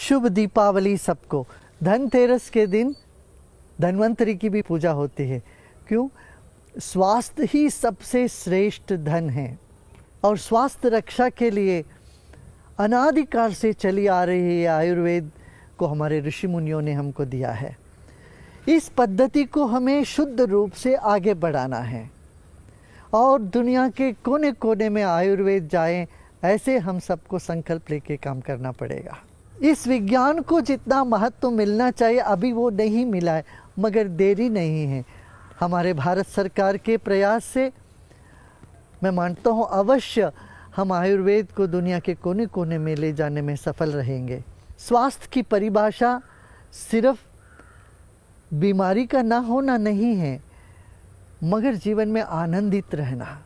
शुभ दीपावली सबको धनतेरस के दिन धनवंतरी की भी पूजा होती है क्यों स्वास्थ्य ही सबसे श्रेष्ठ धन है और स्वास्थ्य रक्षा के लिए अनादिकाल से चली आ रही है आयुर्वेद को हमारे ऋषि मुनियों ने हमको दिया है इस पद्धति को हमें शुद्ध रूप से आगे बढ़ाना है और दुनिया के कोने कोने में आयुर्वेद जाएं ऐसे हम सबको संकल्प लेके काम करना पड़ेगा इस विज्ञान को जितना महत्व मिलना चाहिए अभी वो नहीं मिला है मगर देरी नहीं है हमारे भारत सरकार के प्रयास से मैं मानता हूँ अवश्य हम आयुर्वेद को दुनिया के कोने कोने में ले जाने में सफल रहेंगे स्वास्थ्य की परिभाषा सिर्फ बीमारी का ना होना नहीं है मगर जीवन में आनंदित रहना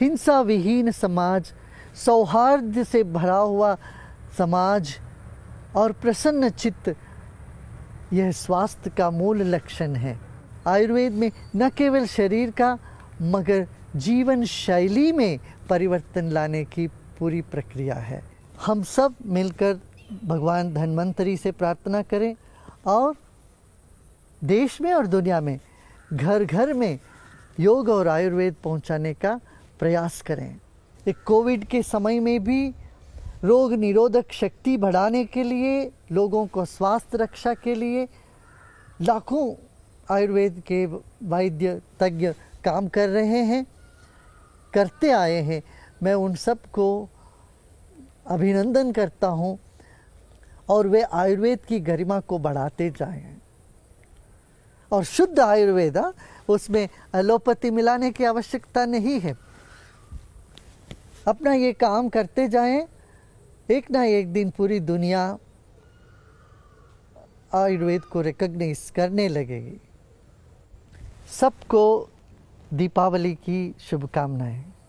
हिंसा विहीन समाज सौहार्द से भरा हुआ समाज और प्रसन्न चित्त यह स्वास्थ्य का मूल लक्षण है आयुर्वेद में न केवल शरीर का मगर जीवन शैली में परिवर्तन लाने की पूरी प्रक्रिया है हम सब मिलकर भगवान धन्वंतरी से प्रार्थना करें और देश में और दुनिया में घर घर में योग और आयुर्वेद पहुंचाने का प्रयास करें एक कोविड के समय में भी रोग निरोधक शक्ति बढ़ाने के लिए लोगों को स्वास्थ्य रक्षा के लिए लाखों आयुर्वेद के वैद्य तज्ञ काम कर रहे हैं करते आए हैं मैं उन सब को अभिनंदन करता हूँ और वे आयुर्वेद की गरिमा को बढ़ाते जाएं और शुद्ध आयुर्वेद हाँ, उसमें एलोपैथी मिलाने की आवश्यकता नहीं है अपना ये काम करते जाएं एक ना एक दिन पूरी दुनिया आयुर्वेद को रिकग्नाइज करने लगेगी सबको दीपावली की शुभकामनाएं